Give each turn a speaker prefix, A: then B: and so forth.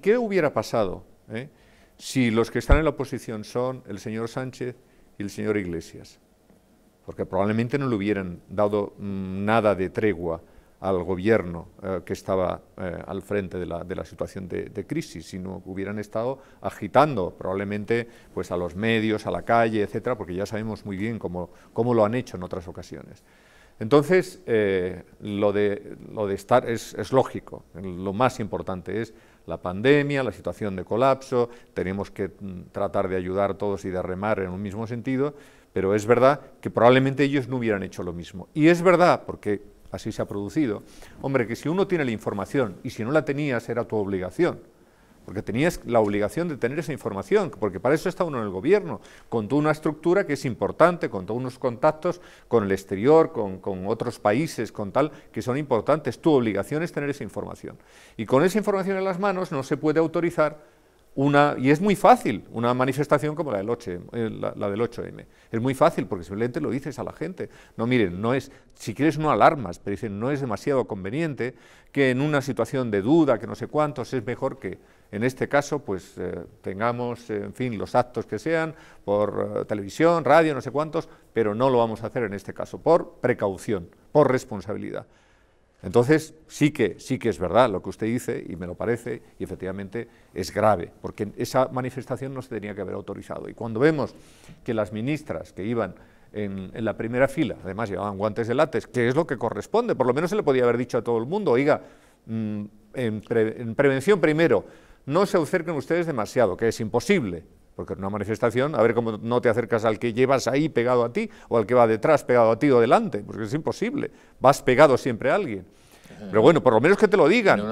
A: ¿Qué hubiera pasado eh, si los que están en la oposición son el señor Sánchez y el señor Iglesias? Porque probablemente no le hubieran dado mm, nada de tregua al gobierno eh, que estaba eh, al frente de la, situación de, crisis, sino que hubieran estado agitando probablemente pues, a los medios, a la calle, etcétera, porque ya sabemos muy bien cómo, cómo lo han hecho en otras ocasiones. Entonces, lo, de, lo de estar es lógico, lo más importante es la pandemia, la situación de colapso, tenemos que mm, tratar de ayudar todos y de remar en un mismo sentido, pero es verdad que probablemente ellos no hubieran hecho lo mismo. Y es verdad, porque así se ha producido, hombre, que si uno tiene la información y si no la tenías era tu obligación, porque tenías la obligación de tener esa información, porque para eso está uno en el gobierno, con toda una estructura que es importante, con todos unos contactos con el exterior, con, con, otros países, con tal, que son importantes. Tu obligación es tener esa información. Y con esa información en las manos no se puede autorizar y es muy fácil, una manifestación como la del, 8, eh, la, del 8M. Es muy fácil porque simplemente lo dices a la gente. No, miren, no es, si quieres no alarmas, pero dicen, no es demasiado conveniente que en una situación de duda, que no sé cuántos, es mejor que en este caso pues eh, tengamos, eh, en fin, los actos que sean, por televisión, radio, no sé cuántos, pero no lo vamos a hacer en este caso, por precaución, por responsabilidad. Entonces, sí que, sí que es verdad lo que usted dice, y me lo parece, y efectivamente es grave, porque esa manifestación no se tenía que haber autorizado. Y cuando vemos que las ministras que iban en, la primera fila, además llevaban guantes de látex, que es lo que corresponde, por lo menos se le podía haber dicho a todo el mundo, oiga, mm, en, en prevención primero, no se acerquen ustedes demasiado, que es imposible, porque en una manifestación, a ver cómo no te acercas al que llevas ahí pegado a ti, o al que va detrás pegado a ti o delante, porque es imposible. Vas pegado siempre a alguien. Pero bueno, por lo menos que te lo digan.